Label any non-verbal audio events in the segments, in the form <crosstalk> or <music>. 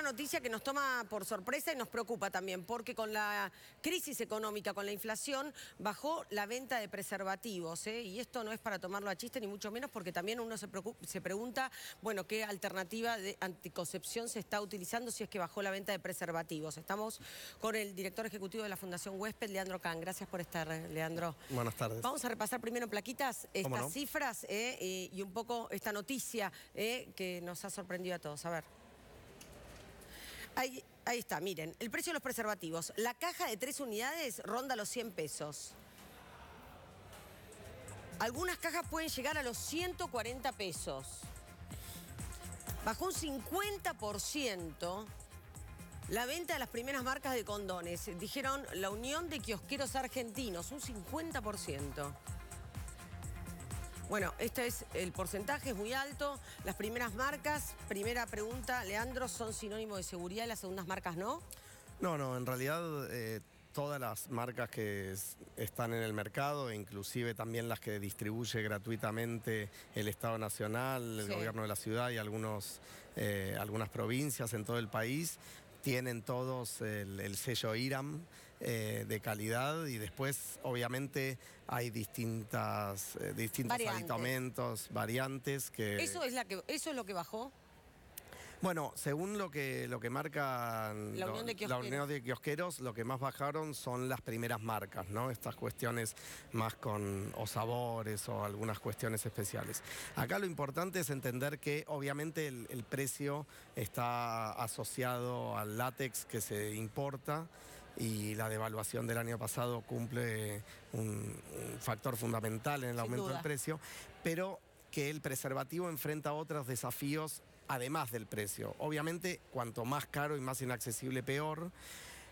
una noticia que nos toma por sorpresa y nos preocupa también, porque con la crisis económica, con la inflación, bajó la venta de preservativos. ¿eh? Y esto no es para tomarlo a chiste, ni mucho menos, porque también uno se, pregunta, bueno, qué alternativa de anticoncepción se está utilizando si es que bajó la venta de preservativos. Estamos con el director ejecutivo de la Fundación Huésped, Leandro Can. Gracias por estar, eh, Leandro. Buenas tardes. Vamos a repasar primero plaquitas estas cifras eh, y un poco esta noticia que nos ha sorprendido a todos. A ver. Ahí, está, miren, el precio de los preservativos. La caja de tres unidades ronda los 100 pesos. Algunas cajas pueden llegar a los 140 pesos. Bajó un 50% la venta de las primeras marcas de condones. Dijeron la Unión de Kiosqueros Argentinos, un 50%. Bueno, este es el porcentaje, es muy alto. Las primeras marcas, primera pregunta, Leandro, ¿son sinónimo de seguridad y las segundas marcas no? No, no, en realidad eh, todas las marcas que están en el mercado, inclusive también las que distribuye gratuitamente el Estado Nacional, el gobierno de la ciudad y algunos, eh, algunas provincias en todo el país, tienen todos el, el sello IRAM. Eh, de calidad y después obviamente hay distintas, eh, distintos aditamentos, variantes que... ¿Eso es, lo que bajó? Bueno, según lo que, lo que marcan la unión, de la kiosqueros, lo que más bajaron son las primeras marcas, ¿no? Estas cuestiones más con o sabores o algunas cuestiones especiales. Acá lo importante es entender que obviamente el precio está asociado al látex que se importa y la devaluación del año pasado cumple un, factor fundamental en el aumento del precio, pero que el preservativo enfrenta otros desafíos además del precio. Obviamente, cuanto más caro y más inaccesible, peor.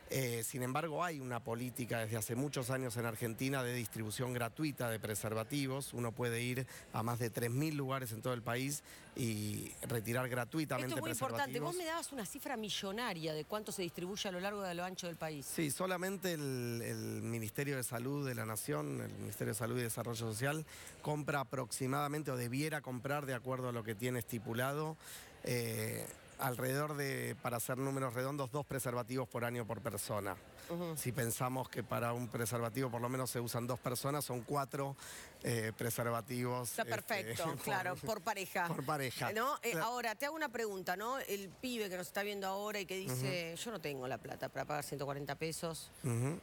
Eh, sin embargo, hay una política desde hace muchos años en Argentina de distribución gratuita de preservativos. Uno puede ir a más de 3.000 lugares en todo el país y retirar gratuitamente Esto es muy importante. Vos me dabas una cifra millonaria de cuánto se distribuye a lo largo de lo ancho del país. Sí, solamente el, Ministerio de Salud de la Nación, el Ministerio de Salud y Desarrollo Social, compra aproximadamente o debiera comprar, de acuerdo a lo que tiene estipulado, eh, alrededor de, para hacer números redondos, dos preservativos por año por persona. Si pensamos que para un preservativo por lo menos se usan dos personas, son cuatro eh, preservativos. Está perfecto, este, <laughs> claro, por, pareja. Por pareja. ¿No? Eh, ahora, te hago una pregunta, ¿no? El pibe que nos está viendo ahora y que dice, yo no tengo la plata para pagar 140 pesos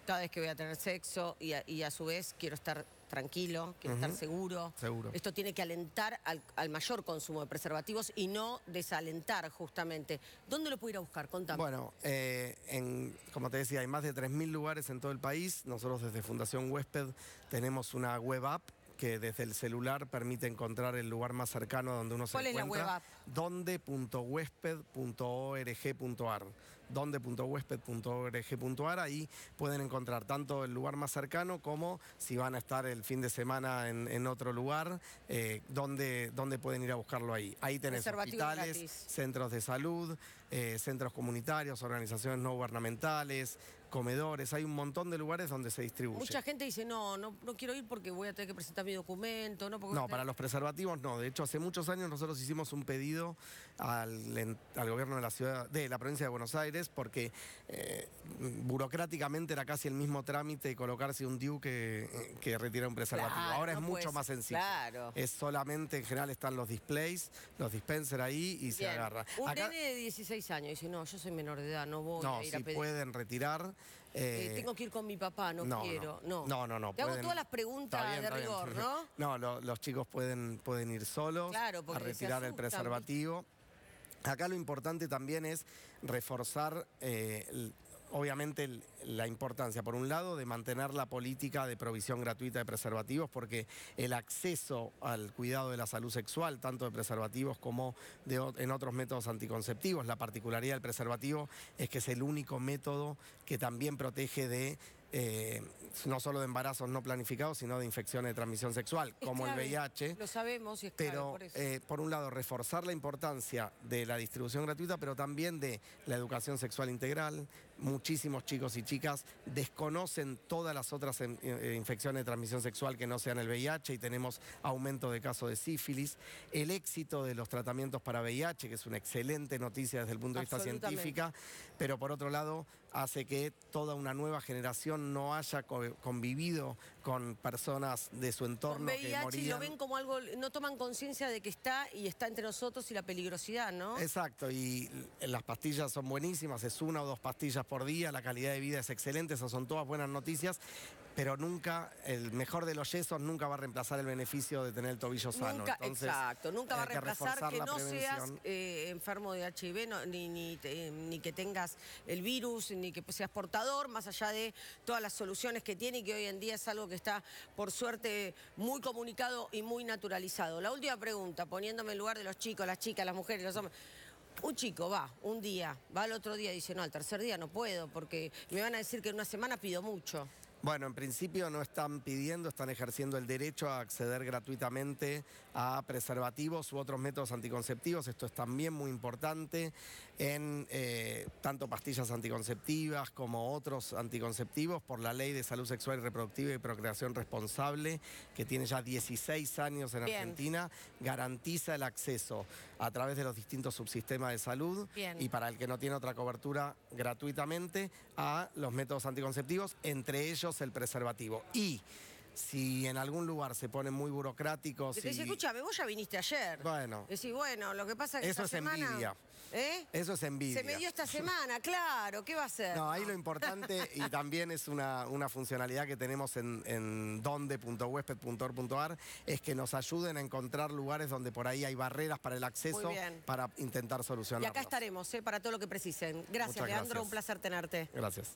cada vez que voy a tener sexo y a su vez quiero estar tranquilo, que estar seguro. Seguro. Esto tiene que alentar al, mayor consumo de preservativos y no desalentar justamente. ¿Dónde lo pudiera buscar? Contame. Bueno, eh, como te decía, hay más de 3.000 lugares en todo el país. Nosotros desde Fundación Huésped tenemos una web app que desde el celular permite encontrar el lugar más cercano donde uno se encuentra. ¿Cuál es la web app? donde.huésped.org.ar donde.huésped.org.ar. Ahí pueden encontrar tanto el lugar más cercano como si van a estar el fin de semana en, otro lugar, eh, donde, donde pueden ir a buscarlo ahí. Ahí tenés hospitales, centros de salud, eh, centros comunitarios, organizaciones no gubernamentales, comedores, hay un montón de lugares donde se distribuye. Mucha gente dice, no, no, no quiero ir porque voy a tener que presentar mi documento. No, no para los preservativos no. De hecho, hace muchos años nosotros hicimos un pedido al, al gobierno de la ciudad, de la provincia de Buenos Aires, porque eh, burocráticamente era casi el mismo trámite colocarse un DIU eh, que, retirar un preservativo. Ahora es mucho más sencillo. Es solamente, en general, están los displays, los dispensers ahí y se agarra. Un Acá, de 16 años dice, no, yo soy menor de edad, no voy a ir si a pedir. pueden retirar. Eh, tengo que ir con mi papá, no, quiero. No, no, no. no hago todas las preguntas de rigor, ¿no? No, los chicos pueden, pueden ir solos a retirar el preservativo. Acá lo importante también es reforzar, eh, obviamente, la importancia, por un lado, de mantener la política de provisión gratuita de preservativos, porque el acceso al cuidado de la salud sexual, tanto de preservativos como de, en otros métodos anticonceptivos, la particularidad del preservativo es que es el único método que también protege de eh, no solo de embarazos no planificados, sino de infecciones de transmisión sexual, como el VIH. Lo sabemos y es Pero, por, eso. Eh, por un lado, reforzar la importancia de la distribución gratuita, pero también de la educación sexual integral, muchísimos chicos y chicas desconocen todas las otras eh, eh, infecciones de transmisión sexual que no sean el VIH y tenemos aumento de casos de sífilis. El éxito de los tratamientos para VIH, que es una excelente noticia desde el punto de vista científica, pero por otro lado hace que toda una nueva generación no haya convivido con personas de su entorno que lo ven como algo, no toman conciencia de que está y está entre nosotros y la peligrosidad, ¿no? Exacto, y las pastillas son buenísimas, es una o dos pastillas por día, la calidad de vida es excelente, esas son todas buenas noticias pero nunca, el mejor de los yesos nunca va a reemplazar el beneficio de tener el tobillo sano. exacto, nunca va a reemplazar que, no seas eh, enfermo de HIV, ni, que tengas el virus, ni que seas portador, más allá de todas las soluciones que tiene y que hoy en día es algo que está, por suerte, muy comunicado y muy naturalizado. La última pregunta, poniéndome en lugar de los chicos, las chicas, las mujeres, los hombres. Un chico va un día, va al otro día y dice, no, al tercer día no puedo porque me van a decir que en una semana pido mucho. Bueno, en principio no están pidiendo, están ejerciendo el derecho a acceder gratuitamente a preservativos u otros métodos anticonceptivos. Esto es también muy importante en eh, tanto pastillas anticonceptivas como otros anticonceptivos por la Ley de Salud Sexual y Reproductiva y Procreación Responsable, que tiene ya 16 años en Argentina, garantiza el acceso a través de los distintos subsistemas de salud y para el que no tiene otra cobertura gratuitamente a los métodos anticonceptivos, entre ellos el preservativo. Y si en algún lugar se ponen muy burocráticos. Te y... escúchame, vos ya viniste ayer. Bueno. Decís, bueno, lo que pasa es que. Eso es semana... envidia. ¿Eh? Eso es envidia. Se me dio esta semana, <laughs> claro, ¿qué va a ser? No, ahí lo importante, <laughs> y también es una, una funcionalidad que tenemos en, en donde.huésped.org.ar, es que nos ayuden a encontrar lugares donde por ahí hay barreras para el acceso para intentar solucionarlo. Y acá estaremos, ¿eh? para todo lo que precisen. Gracias, Leandro, un placer tenerte. Gracias.